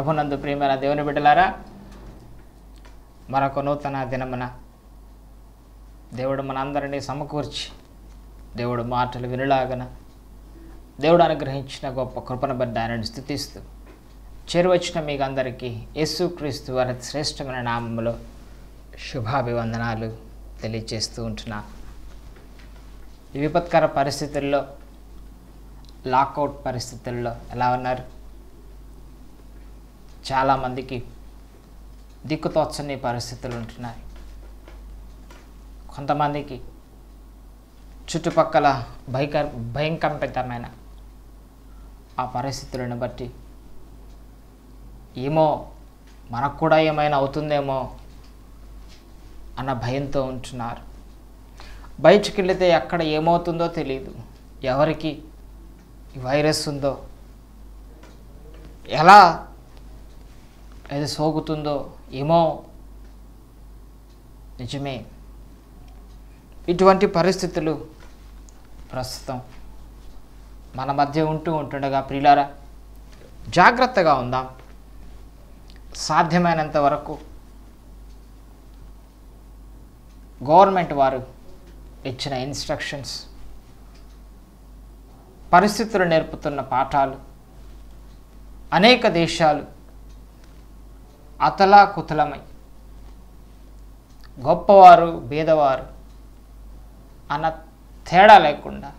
ప్రభునందు ప్రియమైన దేవుని బిడ్డలారా మరొక నూతన దినమున దేవుడు మనందరినీ సమకూర్చి దేవుడు మాటలు వినులాగన దేవుడు అనుగ్రహించిన గొప్ప కృపణ బట్టి ఆయనను స్థుతిస్తూ చేరువచ్చిన మీకు అందరికీ యేసుక్రీస్తు వారి శ్రేష్టమైన నామంలో శుభాభివందనాలు తెలియచేస్తూ ఉంటున్నా ఈ విపత్కర పరిస్థితుల్లో లాకౌట్ పరిస్థితుల్లో ఎలా ఉన్నారు చాలామందికి దిక్కుతోచని పరిస్థితులు ఉంటున్నాయి కొంతమందికి చుట్టుపక్కల భయకర భయంకంపితమైన ఆ పరిస్థితులను బట్టి ఏమో మనకు కూడా ఏమైనా అవుతుందేమో అన్న భయంతో ఉంటున్నారు బయటికి వెళితే ఎక్కడ ఏమవుతుందో తెలియదు ఎవరికి వైరస్ ఉందో ఎలా ఏది సోకుతుందో ఏమో నిజమే ఇటువంటి పరిస్థితులు ప్రస్తుతం మన మధ్య ఉంటూ ఉంటుండగా ప్రియులారా జాగ్రత్తగా ఉందాం సాధ్యమైనంత వరకు గవర్నమెంట్ వారు ఇచ్చిన ఇన్స్ట్రక్షన్స్ పరిస్థితులు నేర్పుతున్న పాఠాలు అనేక దేశాలు అతలా కుతలమై గొప్పవారు బీదవారు అన్న తేడా లేకుండా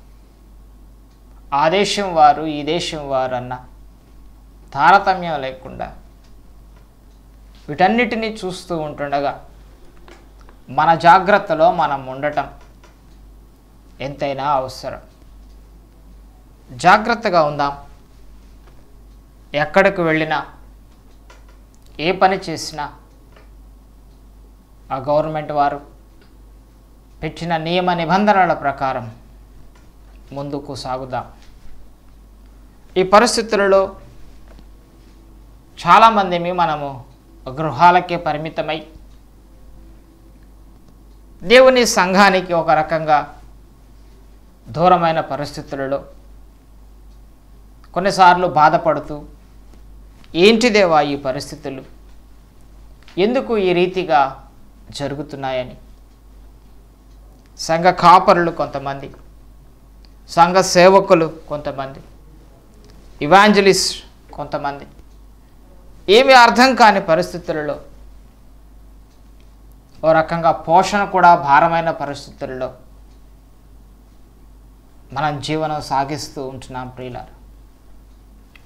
ఆ దేశం వారు ఈ దేశం వారు అన్న తారతమ్యం లేకుండా వీటన్నిటినీ చూస్తూ ఉంటుండగా మన జాగ్రత్తలో మనం ఉండటం ఎంతైనా అవసరం జాగ్రత్తగా ఉందాం ఎక్కడికి వెళ్ళినా ఏ పని చేసినా ఆ గవర్నమెంట్ వారు పెట్టిన నియమ నిబంధనల ప్రకారం ముందుకు సాగుదాం ఈ పరిస్థితులలో చాలామంది మనము గృహాలకే పరిమితమై దేవుని సంఘానికి ఒక రకంగా దూరమైన పరిస్థితులలో కొన్నిసార్లు బాధపడుతూ ఏంటిదేవా ఈ పరిస్థితులు ఎందుకు ఈ రీతిగా జరుగుతున్నాయని సంఘ కాపరులు కొంతమంది సంఘ సేవకులు కొంతమంది ఇవాంజలిస్ట్ కొంతమంది ఏమి అర్థం కాని పరిస్థితులలో ఓ రకంగా పోషణ కూడా భారమైన పరిస్థితులలో మనం జీవనం సాగిస్తూ ఉంటున్నాం ప్రియులారు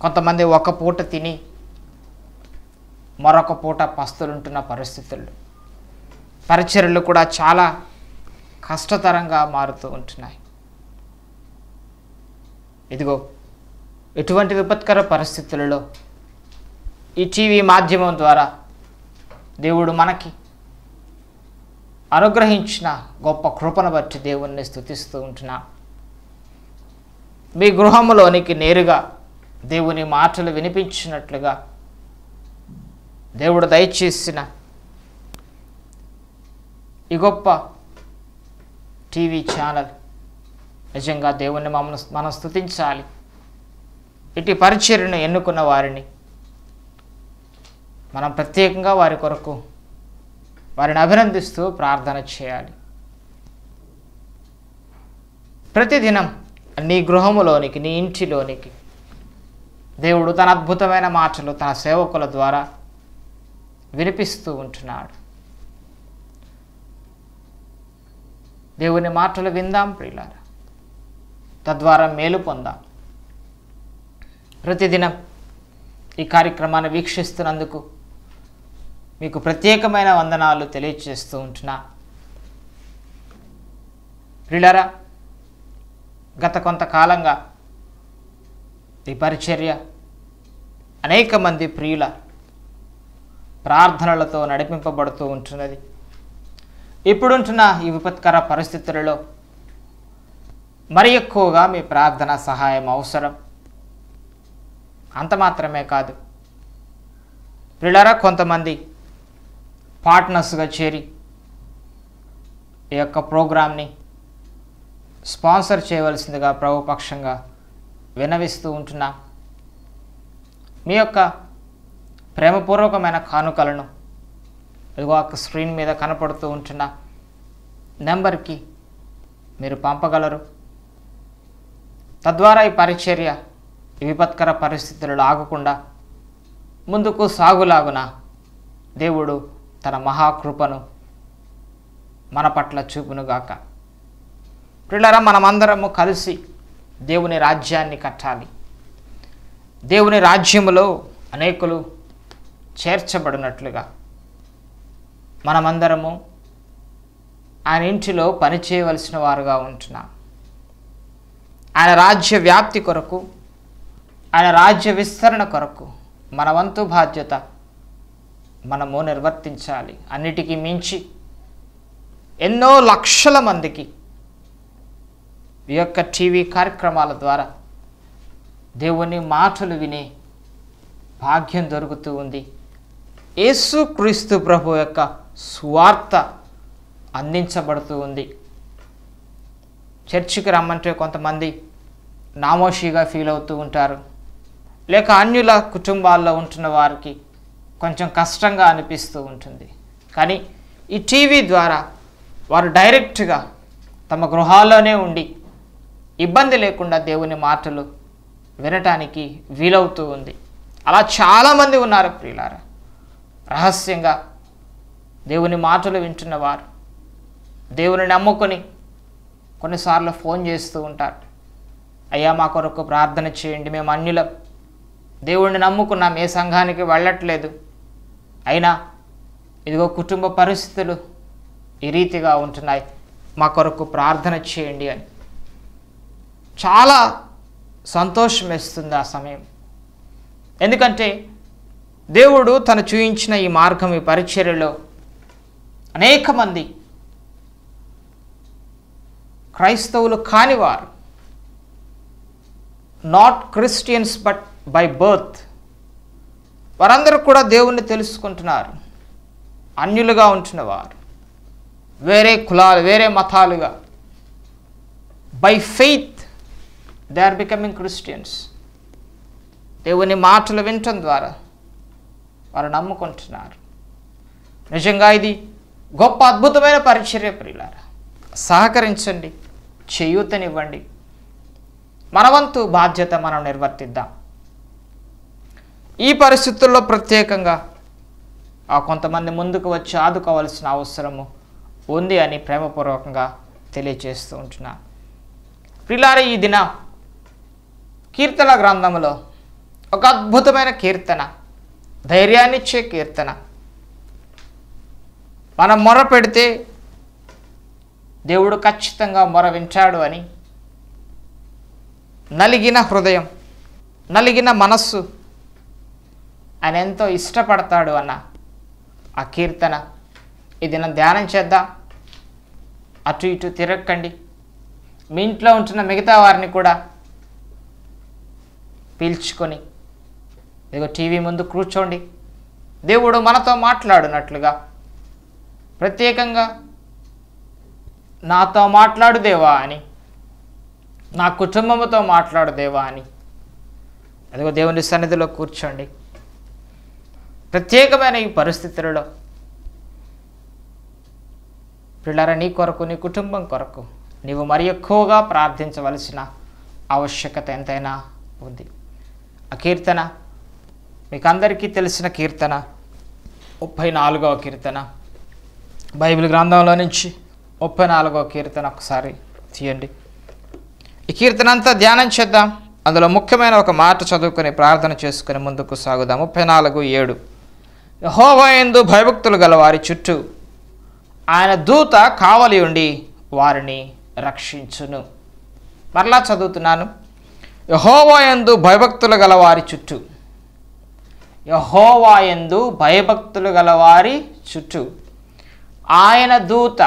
కొంతమంది ఒక పూట తిని మరొక పూట పస్తులుంటున్న పరిస్థితులు పరిచర్లు కూడా చాలా కష్టతరంగా మారుతూ ఉంటున్నాయి ఇదిగో ఎటువంటి విపత్కర పరిస్థితులలో ఈ టీవీ మాధ్యమం ద్వారా దేవుడు మనకి అనుగ్రహించిన గొప్ప కృపను బట్టి దేవుణ్ణి స్థుతిస్తూ ఉంటున్నా మీ గృహంలోనికి నేరుగా దేవుని మాటలు వినిపించినట్లుగా దేవుడు దయచేసిన ఈ గొప్ప టీవీ ఛానల్ నిజంగా దేవుణ్ణి మమ్మల్ని మనం స్థుతించాలి ఇటు పరిచర్ను ఎన్నుకున్న వారిని మనం ప్రత్యేకంగా వారి కొరకు వారిని అభినందిస్తూ ప్రార్థన చేయాలి ప్రతిదినం నీ గృహములోనికి నీ ఇంటిలోనికి దేవుడు తన అద్భుతమైన మాటలు తన సేవకుల ద్వారా వినిపిస్తూ ఉంటున్నాడు దేవుని మాటలు విందాం ప్రియులారా తద్వారా మేలు పొందాం ప్రతిదినం ఈ కార్యక్రమాన్ని వీక్షిస్తున్నందుకు మీకు ప్రత్యేకమైన వందనాలు తెలియజేస్తూ ఉంటున్నా ప్రియులారా గత కొంతకాలంగా ఈ పరిచర్య అనేక మంది ప్రియుల ప్రార్థనలతో నడిపింపబడుతూ ఉంటున్నది ఇప్పుడుంటున్న ఈ విపత్కర పరిస్థితులలో మరి ఎక్కువగా మీ ప్రార్థన సహాయం అవసరం అంత మాత్రమే కాదు పిల్లరా కొంతమంది పార్ట్నర్స్గా చేరి ఈ యొక్క ప్రోగ్రామ్ని స్పాన్సర్ చేయవలసిందిగా ప్రభుపక్షంగా వినవిస్తూ ఉంటున్నా మీ యొక్క ప్రేమపూర్వకమైన కానుకలను ఇదిగో స్క్రీన్ మీద కనపడుతూ ఉంటున్న నెంబర్కి మీరు పంపగలరు తద్వారా ఈ పరిచర్య విపత్కర పరిస్థితులలో ఆగకుండా ముందుకు సాగులాగున దేవుడు తన మహాకృపను మన పట్ల చూపునుగాక పిల్లరా మనమందరము కలిసి దేవుని రాజ్యాన్ని కట్టాలి దేవుని రాజ్యములో అనేకులు చేర్చబడినట్లుగా మనమందరము ఆయన ఇంటిలో పనిచేయవలసిన వారుగా ఉంటున్నాం ఆయన రాజ్య వ్యాప్తి కొరకు ఆయన రాజ్య విస్తరణ కొరకు మన వంతు బాధ్యత మనము నిర్వర్తించాలి అన్నిటికీ మించి ఎన్నో లక్షల మందికి ఈ యొక్క టీవీ కార్యక్రమాల ద్వారా దేవుని మాటలు వినే భాగ్యం దొరుకుతూ ఉంది క్రీస్తు ప్రభు యొక్క స్వార్థ అందించబడుతూ ఉంది చర్చికి రమ్మంటే కొంతమంది నామోషిగా ఫీల్ అవుతూ ఉంటారు లేక అన్యుల కుటుంబాల్లో ఉంటున్న వారికి కొంచెం కష్టంగా అనిపిస్తూ ఉంటుంది కానీ ఈ టీవీ ద్వారా వారు డైరెక్ట్గా తమ గృహాల్లోనే ఉండి ఇబ్బంది లేకుండా దేవుని మాటలు వినటానికి వీలవుతూ ఉంది అలా చాలామంది ఉన్నారు ప్రియులారా రహస్యంగా దేవుని మాటలు వింటున్నవారు దేవుని నమ్ముకొని కొన్నిసార్లు ఫోన్ చేస్తూ ఉంటారు అయ్యా మా కొరకు ప్రార్థన చేయండి మేము అన్యుల దేవుణ్ణి నమ్ముకున్నాం ఏ సంఘానికి వెళ్ళట్లేదు అయినా ఇదిగో కుటుంబ పరిస్థితులు ఈ రీతిగా ఉంటున్నాయి మా కొరకు ప్రార్థన చేయండి అని చాలా సంతోషం ఇస్తుంది ఆ సమయం ఎందుకంటే దేవుడు తను చూయించిన ఈ మార్గం ఈ పరిచర్యలో అనేక మంది క్రైస్తవులు కానివారు not Christians but by birth వారందరూ కూడా దేవుణ్ణి తెలుసుకుంటున్నారు అన్యులుగా ఉంటున్నవారు వేరే కులాలు వేరే మతాలుగా by faith they are becoming Christians దేవుని మాటలు వినటం ద్వారా వారు నమ్ముకుంటున్నారు నిజంగా ఇది గొప్ప అద్భుతమైన పరిచర్య ప్రియులారా సహకరించండి చేయూతనివ్వండి మనవంతు బాధ్యత మనం నిర్వర్తిద్దాం ఈ పరిస్థితుల్లో ప్రత్యేకంగా ఆ కొంతమంది ముందుకు వచ్చి ఆదుకోవాల్సిన అవసరము ఉంది అని ప్రేమపూర్వకంగా తెలియజేస్తూ ఉంటున్నా ప్రిలారి ఈ దిన కీర్తన గ్రంథంలో ఒక అద్భుతమైన కీర్తన ధైర్యాన్నిచ్చే కీర్తన మనం మొర పెడితే దేవుడు ఖచ్చితంగా మొర అని నలిగిన హృదయం నలిగిన మనస్సు ఆయన ఎంతో ఇష్టపడతాడు అన్న ఆ కీర్తన ఇది నన్ను ధ్యానం చేద్దాం అటు ఇటు తిరగకండి మీ ఇంట్లో ఉంటున్న మిగతా వారిని కూడా పీల్చుకొని ఇదిగో టీవీ ముందు కూర్చోండి దేవుడు మనతో మాట్లాడినట్లుగా ప్రత్యేకంగా నాతో మాట్లాడు దేవా అని నా కుటుంబంతో మాట్లాడు దేవా అని అదిగో దేవుని సన్నిధిలో కూర్చోండి ప్రత్యేకమైన ఈ పరిస్థితులలో పిల్లల నీ కొరకు నీ కుటుంబం కొరకు నీవు మరి ఎక్కువగా ప్రార్థించవలసిన ఆవశ్యకత ఎంతైనా ఉంది ఆ కీర్తన మీకు అందరికీ తెలిసిన కీర్తన ముప్పై నాలుగవ కీర్తన బైబిల్ గ్రంథంలో నుంచి ముప్పై నాలుగవ కీర్తన ఒకసారి తీయండి ఈ కీర్తన అంతా ధ్యానం చేద్దాం అందులో ముఖ్యమైన ఒక మాట చదువుకొని ప్రార్థన చేసుకుని ముందుకు సాగుదాం ముప్పై నాలుగు ఏడు యహోవా భయభక్తులు గల వారి చుట్టూ ఆయన దూత కావలి ఉండి వారిని రక్షించును మరలా చదువుతున్నాను యహోవా భయభక్తులు గల వారి చుట్టూ యహోవాయందు భయభక్తులు గలవారి చుట్టూ ఆయన దూత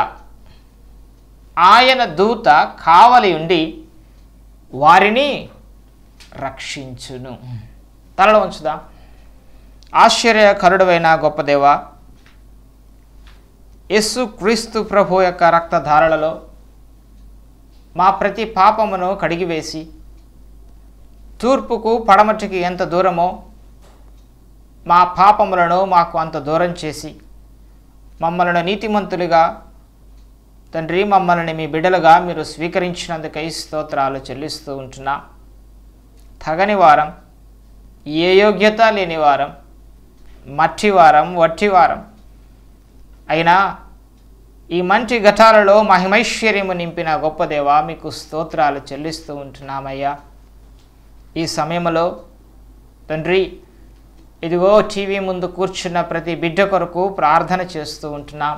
ఆయన దూత కావలి ఉండి వారిని రక్షించును తలలో ఉంచుదా కరుడువైన గొప్పదేవ యస్సు క్రీస్తు ప్రభు యొక్క రక్తధారలలో మా ప్రతి పాపమును కడిగివేసి తూర్పుకు పడమటికి ఎంత దూరమో మా పాపములను మాకు అంత దూరం చేసి మమ్మలను నీతిమంతులుగా తండ్రి మమ్మల్ని మీ బిడ్డలుగా మీరు స్వీకరించినందుకై స్తోత్రాలు చెల్లిస్తూ ఉంటున్నా తగని వారం ఏ యోగ్యత లేని వారం మట్టి వారం వట్టి వారం అయినా ఈ మంచి ఘటాలలో మహిమైశ్వర్యము నింపిన గొప్ప దేవ మీకు స్తోత్రాలు చెల్లిస్తూ ఉంటున్నామయ్యా ఈ సమయంలో తండ్రి ఇదిగో టీవీ ముందు కూర్చున్న ప్రతి బిడ్డ కొరకు ప్రార్థన చేస్తూ ఉంటున్నాం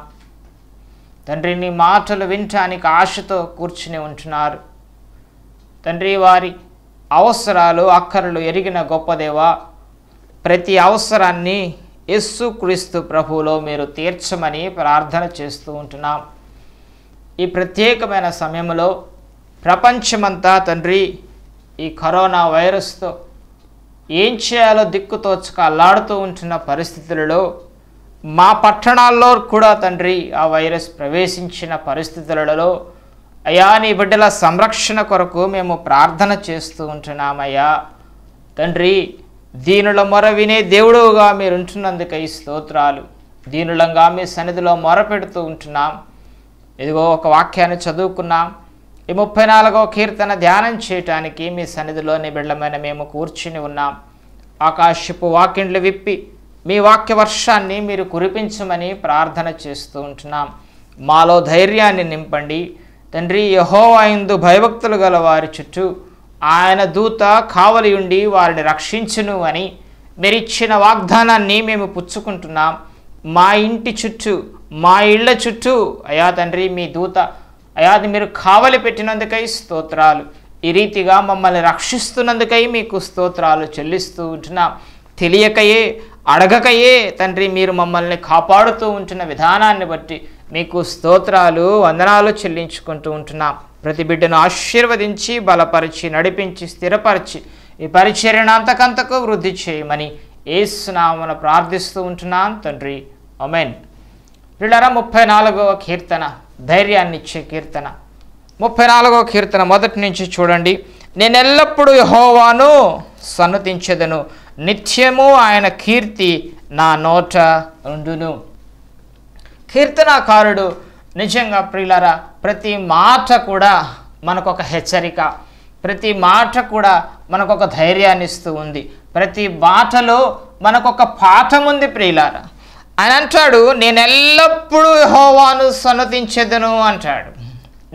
తండ్రి నీ మాటలు వినటానికి ఆశతో కూర్చుని ఉంటున్నారు తండ్రి వారి అవసరాలు అక్కరలు ఎరిగిన గొప్పదేవా ప్రతి అవసరాన్ని క్రీస్తు ప్రభువులో మీరు తీర్చమని ప్రార్థన చేస్తూ ఉంటున్నాం ఈ ప్రత్యేకమైన సమయంలో ప్రపంచమంతా తండ్రి ఈ కరోనా వైరస్తో ఏం చేయాలో తోచక అల్లాడుతూ ఉంటున్న పరిస్థితులలో మా పట్టణాల్లో కూడా తండ్రి ఆ వైరస్ ప్రవేశించిన పరిస్థితులలో అయా నీ బిడ్డల సంరక్షణ కొరకు మేము ప్రార్థన చేస్తూ ఉంటున్నామయ్యా తండ్రి దీనుల మొర వినే దేవుడుగా మీరుంటున్నందుకై స్తోత్రాలు దీనులంగా మీ సన్నిధిలో మొర పెడుతూ ఉంటున్నాం ఇదిగో ఒక వాక్యాన్ని చదువుకున్నాం ఈ ముప్పై నాలుగో కీర్తన ధ్యానం చేయటానికి మీ సన్నిధిలోని బిళ్ళమైన మేము కూర్చుని ఉన్నాం ఆకాశపు వాకిండ్లు విప్పి మీ వాక్య వర్షాన్ని మీరు కురిపించమని ప్రార్థన చేస్తూ ఉంటున్నాం మాలో ధైర్యాన్ని నింపండి తండ్రి యహో ఇందు భయభక్తులు గల వారి చుట్టూ ఆయన దూత కావలియుండి వారిని రక్షించును అని మీరిచ్చిన వాగ్దానాన్ని మేము పుచ్చుకుంటున్నాం మా ఇంటి చుట్టూ మా ఇళ్ల చుట్టూ అయా తండ్రి మీ దూత అయా అది మీరు కావలి పెట్టినందుకై స్తోత్రాలు ఈ రీతిగా మమ్మల్ని రక్షిస్తున్నందుకై మీకు స్తోత్రాలు చెల్లిస్తూ ఉంటున్నాం తెలియకయే అడగకయే తండ్రి మీరు మమ్మల్ని కాపాడుతూ ఉంటున్న విధానాన్ని బట్టి మీకు స్తోత్రాలు వందనాలు చెల్లించుకుంటూ ఉంటున్నాం ప్రతి బిడ్డను ఆశీర్వదించి బలపరిచి నడిపించి స్థిరపరిచి ఈ పరిచర్యను అంతకంతకు వృద్ధి చేయమని ఏసునామను ప్రార్థిస్తూ ఉంటున్నాం తండ్రి ఒమెన్ వీళ్ళరా ముప్పై నాలుగవ కీర్తన ధైర్యాన్ని ఇచ్చే కీర్తన ముప్పై నాలుగో కీర్తన మొదటి నుంచి చూడండి ఎల్లప్పుడూ యహోవాను సన్నతించదను నిత్యము ఆయన కీర్తి నా నోట ఉండును కీర్తనాకారుడు నిజంగా ప్రియులరా ప్రతి మాట కూడా మనకొక హెచ్చరిక ప్రతి మాట కూడా మనకొక ధైర్యాన్ని ఇస్తూ ఉంది ప్రతి మాటలో మనకొక పాఠం ఉంది ప్రియులారా అని అంటాడు నేను ఎల్లప్పుడూ యహోవాను సన్నతించెదను అంటాడు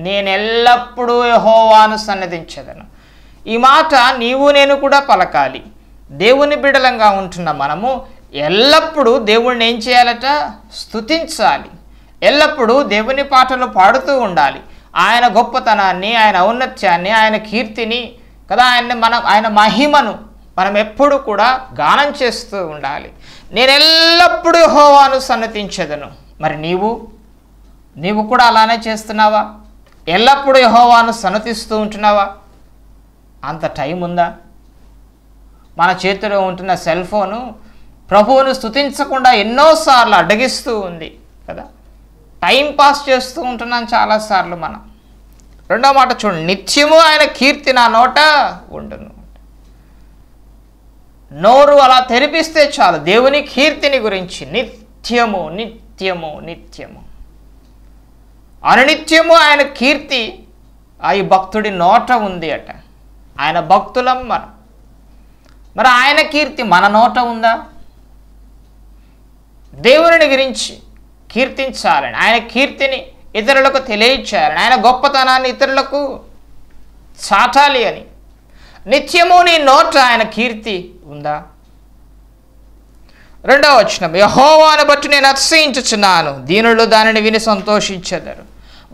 నేను ఎల్లప్పుడూ యహోవాను సన్నతించదను ఈ మాట నీవు నేను కూడా పలకాలి దేవుని బిడలంగా ఉంటున్న మనము ఎల్లప్పుడూ దేవుణ్ణి ఏం చేయాలట స్థుతించాలి ఎల్లప్పుడూ దేవుని పాటలు పాడుతూ ఉండాలి ఆయన గొప్పతనాన్ని ఆయన ఔన్నత్యాన్ని ఆయన కీర్తిని కదా ఆయన మనం ఆయన మహిమను మనం ఎప్పుడు కూడా గానం చేస్తూ ఉండాలి నేను ఎల్లప్పుడూ హోవాను సన్నతించదును మరి నీవు నీవు కూడా అలానే చేస్తున్నావా ఎల్లప్పుడూ యహోవాను సన్నతిస్తూ ఉంటున్నావా అంత టైం ఉందా మన చేతిలో ఉంటున్న సెల్ ఫోను ప్రభువును స్థుతించకుండా ఎన్నోసార్లు అడ్డగిస్తూ ఉంది కదా టైం పాస్ చేస్తూ ఉంటున్నాం చాలాసార్లు మనం రెండో మాట చూడండి నిత్యము ఆయన కీర్తి నా నోట ఉండును నోరు అలా తెరిపిస్తే చాలు దేవుని కీర్తిని గురించి నిత్యము నిత్యము నిత్యము అనునిత్యము ఆయన కీర్తి ఆ ఈ భక్తుడి నోట ఉంది అట ఆయన భక్తులం మనం మరి ఆయన కీర్తి మన నోట ఉందా దేవుని గురించి కీర్తించాలని ఆయన కీర్తిని ఇతరులకు తెలియచేయాలని ఆయన గొప్పతనాన్ని ఇతరులకు చాటాలి అని నిత్యము నీ నోట ఆయన కీర్తి ఉందా రెండవ వచ్చిన యహోవాను బట్టి నేను అతిశయించుచున్నాను దీనులు దానిని విని సంతోషించెదరు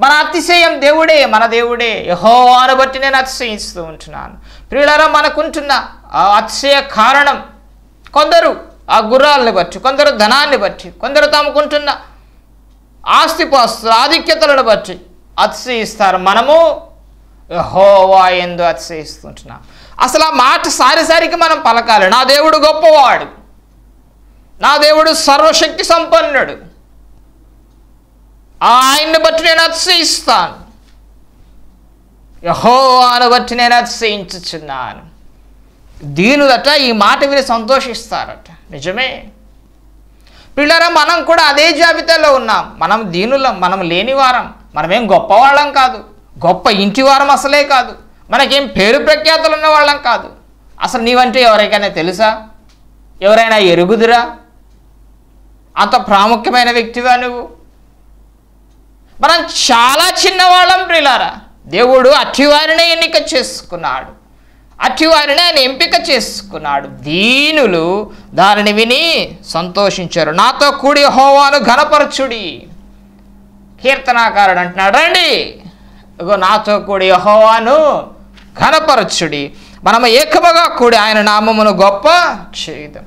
మన అతిశయం దేవుడే మన దేవుడే యహోవాను బట్టి నేను అతిశయిస్తూ ఉంటున్నాను ప్రియులరా మనకుంటున్న అతిశయ కారణం కొందరు ఆ గుర్రాలను బట్టి కొందరు ధనాన్ని బట్టి కొందరు తమకుంటున్న ఆస్తిపాస్తులు ఆధిక్యతలను బట్టి అతిశయిస్తారు మనము యహోవా ఎందు అతిశయిస్తుంటున్నాం అసలు ఆ మాట సారిసారికి మనం పలకాలి నా దేవుడు గొప్పవాడు నా దేవుడు సర్వశక్తి సంపన్నుడు ఆయన్ని బట్టి నేను అతిశయిస్తాను ఆను బట్టి నేను అతిశయించుచున్నాను దీనులట ఈ మాట విని సంతోషిస్తారట నిజమే పిల్లరా మనం కూడా అదే జాబితాలో ఉన్నాం మనం దీనులం మనం లేనివారం మనమేం గొప్పవాళ్ళం కాదు గొప్ప ఇంటివారం అసలే కాదు మనకేం పేరు ప్రఖ్యాతులు ఉన్న వాళ్ళం కాదు అసలు నీవంటే ఎవరికైనా తెలుసా ఎవరైనా ఎరుగుదురా అంత ప్రాముఖ్యమైన వ్యక్తివా నువ్వు మనం చాలా చిన్నవాళ్ళం ప్రిలారా దేవుడు అట్టివారినే ఎన్నిక చేసుకున్నాడు అట్టివారిని ఆయన ఎంపిక చేసుకున్నాడు దీనులు దానిని విని సంతోషించారు నాతో కూడి హోవాను ఘనపరచుడి కీర్తనాకారుడు అంటున్నాడు రండి ఇగో నాతో కూడి హోవాను ఘనపరచుడి మనము ఏకముగా కూడి ఆయన నామమును గొప్ప చేయుదాం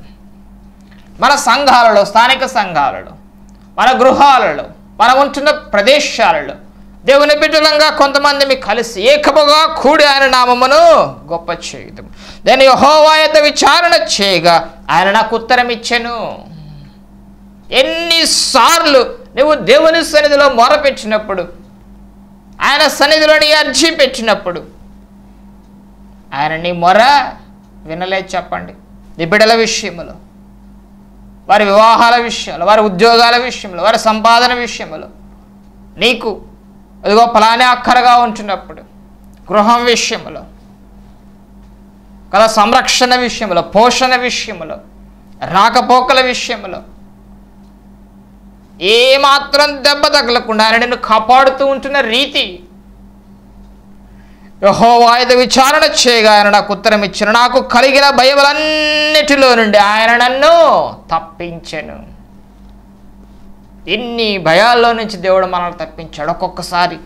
మన సంఘాలలో స్థానిక సంఘాలలో మన గృహాలలో మనం ఉంటున్న ప్రదేశాలలో దేవుని బిడ్డలంగా కొంతమంది కలిసి ఏకముగా కూడి ఆయన నామమును గొప్ప చేయుదాం నేను యహోవాయత విచారణ చేయగా ఆయన నాకు ఉత్తరం ఇచ్చాను ఎన్నిసార్లు నువ్వు దేవుని సన్నిధిలో మొర పెట్టినప్పుడు ఆయన సన్నిధిలోని అర్జీ పెట్టినప్పుడు ఆయన నీ మొర వినలేదు చెప్పండి నీ బిడ్డల విషయంలో వారి వివాహాల విషయంలో వారి ఉద్యోగాల విషయంలో వారి సంపాదన విషయంలో నీకు అదిగో ఫలానే అక్కరగా ఉంటున్నప్పుడు గృహం విషయంలో కదా సంరక్షణ విషయంలో పోషణ విషయంలో రాకపోకల విషయంలో ఏమాత్రం దెబ్బ తగలకుండా ఆయన నిన్ను కాపాడుతూ ఉంటున్న రీతి యహోవాయుధ విచారణ చేయగా ఆయన నాకు ఉత్తరం ఇచ్చిన నాకు కలిగిన భయములన్నిటిలో నుండి ఆయన నన్ను తప్పించను ఎన్ని భయాల్లో నుంచి దేవుడు మనల్ని తప్పించాడు ఒక్కొక్కసారి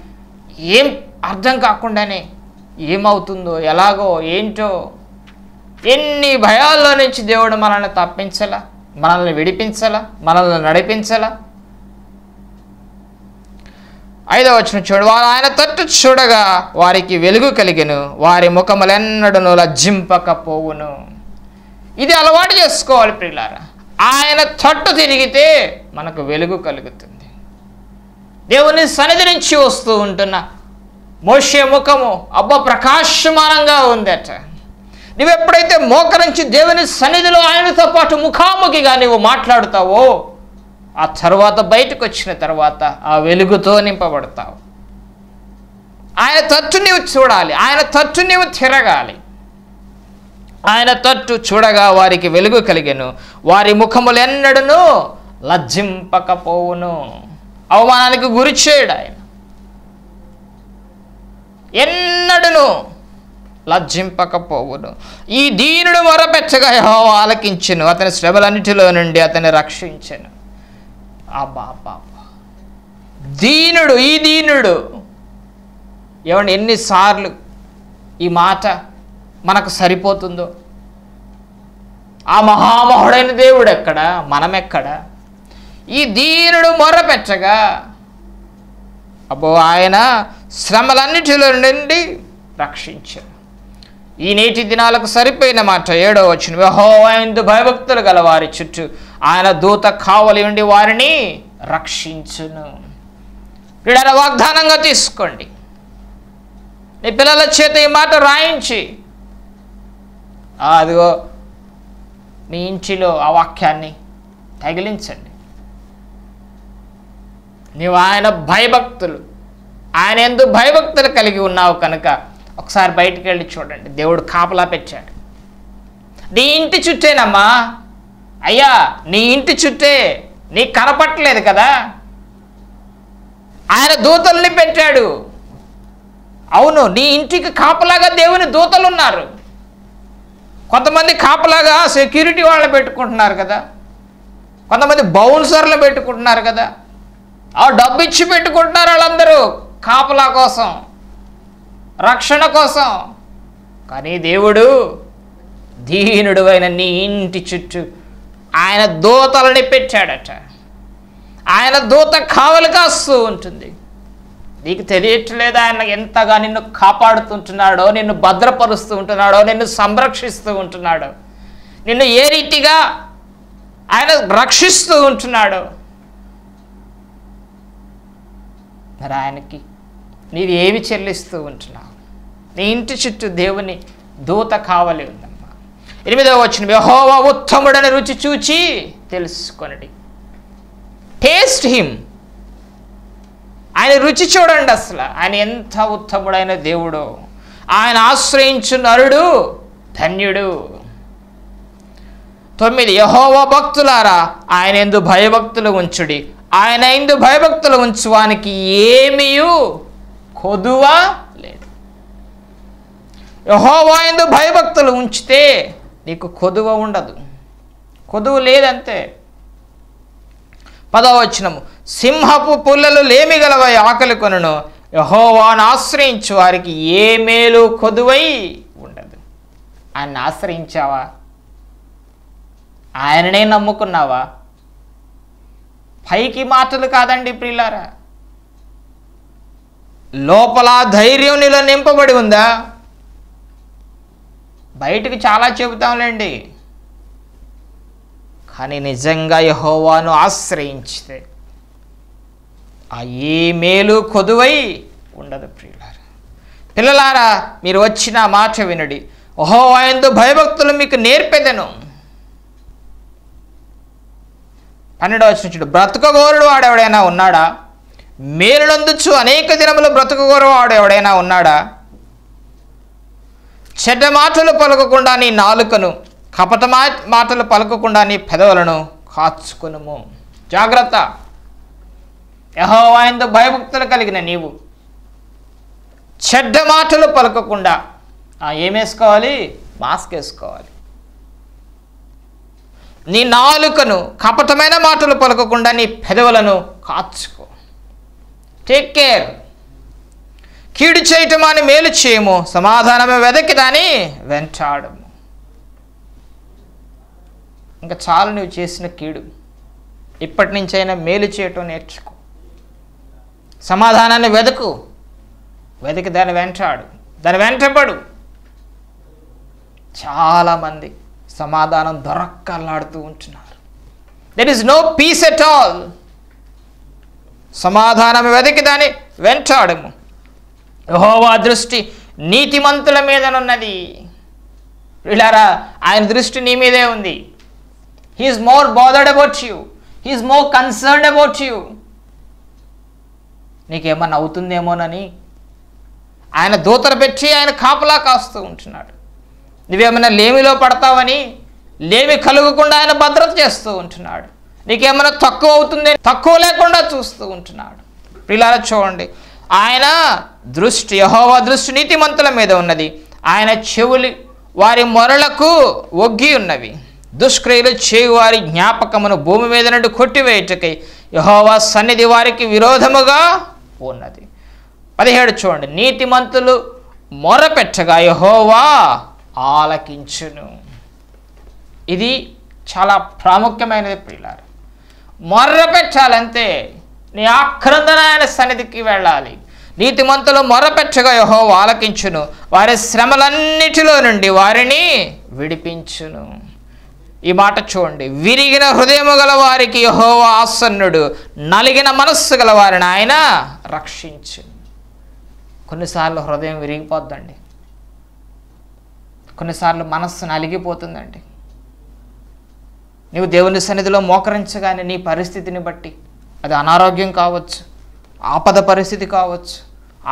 ఏం అర్థం కాకుండానే ఏమవుతుందో ఎలాగో ఏంటో ఎన్ని భయాల్లో నుంచి దేవుడు మనల్ని తప్పించలా మనల్ని విడిపించలా మనల్ని నడిపించలా ఐదవ వచ్చిన చూడు వారు ఆయన తట్టు చూడగా వారికి వెలుగు కలిగిను వారి ముఖములెన్నడను లజ్జింపకపోవును ఇది అలవాటు చేసుకోవాలి పిల్లారా ఆయన తట్టు తిరిగితే మనకు వెలుగు కలుగుతుంది దేవుని సన్నిధి నుంచి వస్తూ ఉంటున్న మోషే ముఖము అబ్బ ప్రకాశమానంగా ఉందట నువ్వెప్పుడైతే మోకరించి దేవుని సన్నిధిలో ఆయనతో పాటు ముఖాముఖిగా నువ్వు మాట్లాడుతావో ఆ తర్వాత బయటకు వచ్చిన తర్వాత ఆ వెలుగుతో నింపబడతావు ఆయన తట్టు నీవు చూడాలి ఆయన తట్టు నీవు తిరగాలి ఆయన తట్టు చూడగా వారికి వెలుగు కలిగను వారి ముఖములు ముఖములెన్నడను లజ్జింపకపోవును అవమానానికి గురి చేయడు ఆయన ఎన్నడను లజ్జింపకపోవును ఈ దీనుడు మొరపెచ్చగా యహో అతని శ్రమలన్నిటిలో నుండి అతన్ని రక్షించను అబ్బా అబ్బా దీనుడు ఈ దీనుడు ఏమన్నా ఎన్నిసార్లు ఈ మాట మనకు సరిపోతుందో ఆ మహామహుడైన దేవుడు ఎక్కడ మనమెక్కడ ఈ దీనుడు మొర్రపెచ్చగా అబ్బో ఆయన శ్రమలన్నిటిలో నుండి రక్షించారు ఈ నేటి దినాలకు సరిపోయిన మాట ఏడో వచ్చిన యహోవాయందు భయభక్తులు గలవారి చుట్టూ ఆయన దూత కావలి ఉండి వారిని రక్షించును వీడన వాగ్దానంగా తీసుకోండి నీ పిల్లల చేత ఈ మాట రాయించి అదిగో మీ ఇంటిలో ఆ వాక్యాన్ని తగిలించండి నీవు ఆయన భయభక్తులు ఆయన ఎందు భయభక్తులు కలిగి ఉన్నావు కనుక ఒకసారి బయటికి వెళ్ళి చూడండి దేవుడు కాపలా పెట్టాడు నీ ఇంటి చుట్టేనమ్మా అయ్యా నీ ఇంటి చుట్టే నీ కనపట్టలేదు కదా ఆయన దూతల్ని పెట్టాడు అవును నీ ఇంటికి కాపలాగా దేవుని దూతలు ఉన్నారు కొంతమంది కాపలాగా సెక్యూరిటీ వాళ్ళు పెట్టుకుంటున్నారు కదా కొంతమంది బౌన్సర్లు పెట్టుకుంటున్నారు కదా ఆ డబ్బు ఇచ్చి పెట్టుకుంటున్నారు వాళ్ళందరూ కాపలా కోసం రక్షణ కోసం కానీ దేవుడు దీనుడు అయిన నీ ఇంటి చుట్టూ ఆయన దూతలని పెట్టాడట ఆయన దూత కావలి కాస్తూ ఉంటుంది నీకు తెలియట్లేదు ఆయన ఎంతగా నిన్ను కాపాడుతుంటున్నాడో నిన్ను భద్రపరుస్తూ ఉంటున్నాడో నిన్ను సంరక్షిస్తూ ఉంటున్నాడు నిన్ను ఏ రీతిగా ఆయన రక్షిస్తూ ఉంటున్నాడు మరి ఆయనకి నీవు ఏమి చెల్లిస్తూ ఉంటున్నావు నీ ఇంటి చుట్టూ దేవుని దూత కావలి ఉంది ఎనిమిదవ వచ్చిన యహోవా ఉత్తముడని రుచి చూచి తెలుసుకొనడి టేస్ట్ హిమ్ ఆయన రుచి చూడండి అసలు ఆయన ఎంత ఉత్తముడైన దేవుడు ఆయన ఆశ్రయించు నరుడు ధన్యుడు తొమ్మిది యహోవ భక్తులారా ఆయన ఎందు భయభక్తులు ఉంచుడి ఆయన ఎందు భయభక్తులు ఉంచువానికి ఏమీ కొదువ లేదు యహోవా ఎందు భయభక్తులు ఉంచితే నీకు కొదువ ఉండదు కొదువు లేదంతే పదవచనము సింహపు పుల్లలు లేమి గలవై ఆకలి కొనను యహోవాను ఆశ్రయించు వారికి ఏ మేలు కొదువై ఉండదు ఆయన ఆశ్రయించావా ఆయననే నమ్ముకున్నావా పైకి మాటలు కాదండి ప్రిల్లారా లోపల ధైర్యం నిలో నింపబడి ఉందా బయటకు చాలా చెబుతాంలేండి కానీ నిజంగా యహోవాను ఆశ్రయించితే ఆ ఏ మేలు కొదువై ఉండదు ప్రియులారా పిల్లలారా మీరు వచ్చిన మాట వినడి ఓహో ఆయనతో భయభక్తులు మీకు నేర్పెదను పన్నెండవ చూడు బ్రతకగోరుడు ఎవడైనా ఉన్నాడా మేలునందుచు అనేక దినములు బ్రతకగోరు వాడు ఎవడైనా ఉన్నాడా చెడ్డ మాటలు పలకకుండా నీ నాలుకను కపట మాటలు పలకకుండా నీ పెదవులను కాచుకునుము జాగ్రత్త యహోవాయందు భయభక్తులు కలిగిన నీవు చెడ్డ మాటలు పలకకుండా ఏమేసుకోవాలి మాస్క్ వేసుకోవాలి నీ నాలుకను కపటమైన మాటలు పలకకుండా నీ పెదవులను కాచుకో టేక్ కేర్ కీడు చేయటం అని మేలు చేయము సమాధానమే వెదకిడని వెంటాడము ఇంకా చాలు నువ్వు చేసిన కీడు ఇప్పటి నుంచైనా మేలు చేయటం నేర్చుకో సమాధానాన్ని వెదకు వెదకి దాన్ని వెంటాడు దాని వెంటపడు చాలామంది సమాధానం దొరక్కలాడుతూ ఉంటున్నారు there is no peace at all సమాధానం వెదకి దాన్ని వెంటాడము యహోవా దృష్టి నీతిమంతుల మీదనున్నది వీళ్ళారా ఆయన దృష్టి నీ మీదే ఉంది he is more bothered about you he is more concerned about you నీకేమన్నా అవుతుందేమోనని ఆయన దూతలు పెట్టి ఆయన కాపలా కాస్తూ ఉంటున్నాడు నువ్వేమైనా లేమిలో పడతావని లేమి కలుగకుండా ఆయన భద్రత చేస్తూ ఉంటున్నాడు నీకేమైనా తక్కువ అవుతుంది తక్కువ లేకుండా చూస్తూ ఉంటున్నాడు పిల్లల చూడండి ఆయన దృష్టి యహోవ దృష్టి నీతిమంతుల మీద ఉన్నది ఆయన చెవులు వారి మొరలకు ఒగ్గి ఉన్నవి దుష్క్రియలు చేయు వారి జ్ఞాపకమును భూమి మీద నుండి కొట్టివేయటకై యహోవా సన్నిధి వారికి విరోధముగా ఉన్నది పదిహేడు చూడండి నీతిమంతులు మొరపెట్టగా యహోవా ఆలకించును ఇది చాలా ప్రాముఖ్యమైనది పిల్లారు మొర్ర పెట్టాలంటే నీ ఆక్రందనాయన సన్నిధికి వెళ్ళాలి నీతిమంతులు మొరపెచ్చగా యహో ఆలకించును వారి శ్రమలన్నిటిలో నుండి వారిని విడిపించును ఈ మాట చూడండి విరిగిన హృదయము గల వారికి యహో ఆసన్నుడు నలిగిన మనస్సు గల వారిని ఆయన రక్షించును కొన్నిసార్లు హృదయం విరిగిపోద్దండి కొన్నిసార్లు మనస్సు నలిగిపోతుందండి నీవు దేవుని సన్నిధిలో మోకరించగానే నీ పరిస్థితిని బట్టి అది అనారోగ్యం కావచ్చు ఆపద పరిస్థితి కావచ్చు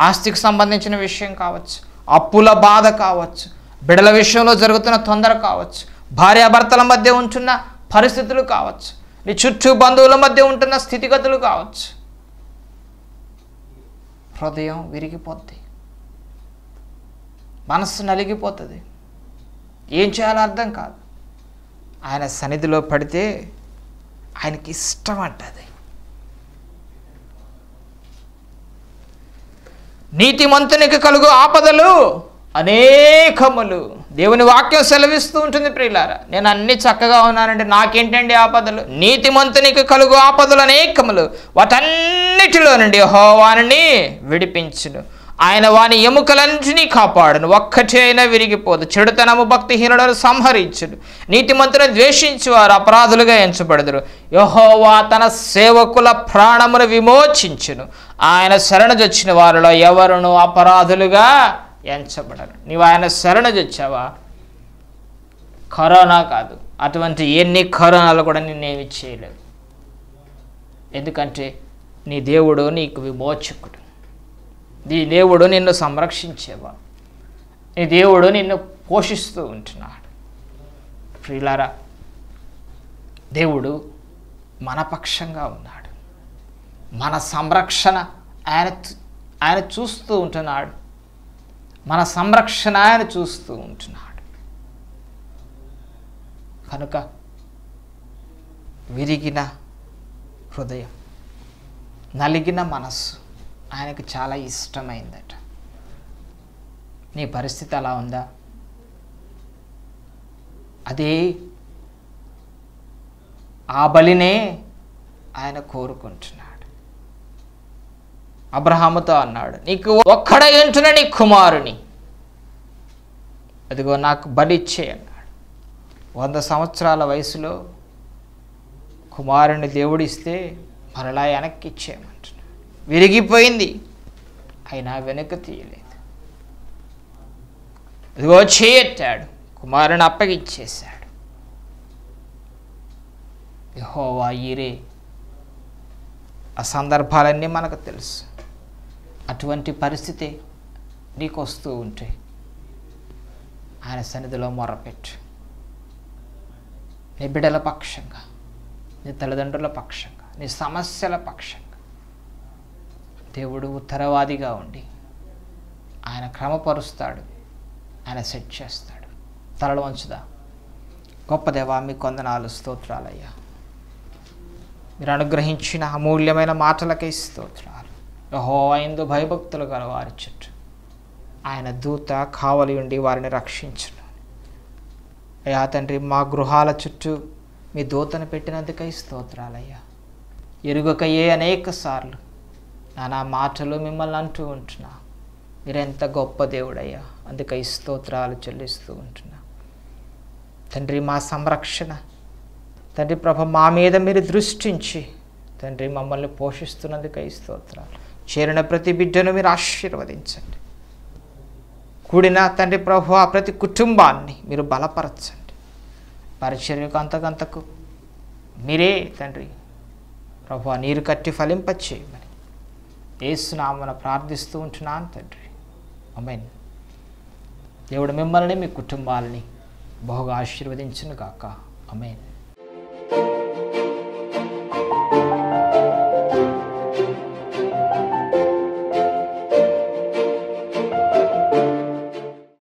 ఆస్తికి సంబంధించిన విషయం కావచ్చు అప్పుల బాధ కావచ్చు బిడల విషయంలో జరుగుతున్న తొందర కావచ్చు భార్యాభర్తల మధ్య ఉంటున్న పరిస్థితులు కావచ్చు నీ చుట్టూ బంధువుల మధ్య ఉంటున్న స్థితిగతులు కావచ్చు హృదయం విరిగిపోద్ది మనస్సు నలిగిపోతుంది ఏం చేయాలో అర్థం కాదు ఆయన సన్నిధిలో పడితే ఆయనకి ఇష్టం అంటది నీతిమంతునికి కలుగు ఆపదలు అనేకములు దేవుని వాక్యం సెలవిస్తూ ఉంటుంది ప్రియులారా నేను అన్ని చక్కగా ఉన్నానంటే నాకేంటండి ఆపదలు నీతిమంతునికి కలుగు ఆపదలు అనేకములు వాటన్నిటిలో నుండి హోవాని విడిపించును ఆయన వాని ఎముకలన్నింటినీ కాపాడును ఒక్కటి అయినా విరిగిపోదు చెడుతనము భక్తిహీనుడను సంహరించుడు నీతిమంతులను ద్వేషించి వారు అపరాధులుగా ఎంచబడదురు యహోవా తన సేవకుల ప్రాణమును విమోచించును ఆయన శరణ చొచ్చిన వారిలో ఎవరును అపరాధులుగా ఎంచబడరు నీవు ఆయన శరణ చొచ్చావా కరోనా కాదు అటువంటి ఎన్ని కరోనాలు కూడా నిన్నేమి చేయలేవు ఎందుకంటే నీ దేవుడు నీకు విమోచకుడు నీ దేవుడు నిన్ను సంరక్షించేవాడు నీ దేవుడు నిన్ను పోషిస్తూ ఉంటున్నాడు ప్రియులారా దేవుడు మన పక్షంగా ఉన్నాడు మన సంరక్షణ ఆయన ఆయన చూస్తూ ఉంటున్నాడు మన సంరక్షణ ఆయన చూస్తూ ఉంటున్నాడు కనుక విరిగిన హృదయం నలిగిన మనస్సు ఆయనకు చాలా ఇష్టమైందట నీ పరిస్థితి అలా ఉందా అదే ఆ బలినే ఆయన కోరుకుంటున్నాడు అబ్రహాముతో అన్నాడు నీకు ఒక్కడ ఏంటున్న నీ కుమారుని అదిగో నాకు బలిచ్చే అన్నాడు వంద సంవత్సరాల వయసులో కుమారుని దేవుడిస్తే మరలా వెనక్కి ఇచ్చేయమంటున్నాడు విరిగిపోయింది అయినా వెనక్కి తీయలేదు అదిగో చేయట్టాడు కుమారుని అప్పగిచ్చేశాడు యహోవా ఈరే ఆ సందర్భాలన్నీ మనకు తెలుసు అటువంటి పరిస్థితి నీకు వస్తూ ఉంటే ఆయన సన్నిధిలో మొరపెట్టు నీ బిడ్డల పక్షంగా నీ తల్లిదండ్రుల పక్షంగా నీ సమస్యల పక్షంగా దేవుడు ఉత్తరవాదిగా ఉండి ఆయన క్రమపరుస్తాడు ఆయన సెట్ చేస్తాడు తలలు వంచుదా గొప్ప దేవా మీ కొందనాలు స్తోత్రాలయ్యా మీరు అనుగ్రహించిన అమూల్యమైన మాటలకై స్తోత్రాలు యహో ఐందు భయభక్తులు గల వారి చుట్టూ ఆయన దూత కావలి ఉండి వారిని రక్షించును అయ్యా తండ్రి మా గృహాల చుట్టూ మీ దూతను పెట్టినందుకై స్తోత్రాలయ్యా ఎరుగకయ్యే అనేక సార్లు నా మాటలు మిమ్మల్ని అంటూ ఉంటున్నా మీరెంత గొప్ప దేవుడయ్యా అందుకై స్తోత్రాలు చెల్లిస్తూ ఉంటున్నా తండ్రి మా సంరక్షణ తండ్రి ప్రభ మా మీద మీరు దృష్టించి తండ్రి మమ్మల్ని పోషిస్తున్నందుకై స్తోత్రాలు చేరిన ప్రతి బిడ్డను మీరు ఆశీర్వదించండి కూడిన తండ్రి ప్రభు ఆ ప్రతి కుటుంబాన్ని మీరు బలపరచండి పరిచర్యకు అంతకంతకు మీరే తండ్రి ప్రభు నీరు కట్టి ఫలింపచేయమని ఏసునామన ప్రార్థిస్తూ ఉంటున్నాను తండ్రి అమ్మాయి దేవుడు మిమ్మల్ని మీ కుటుంబాలని బహుగా ఆశీర్వదించను కాక అమేన్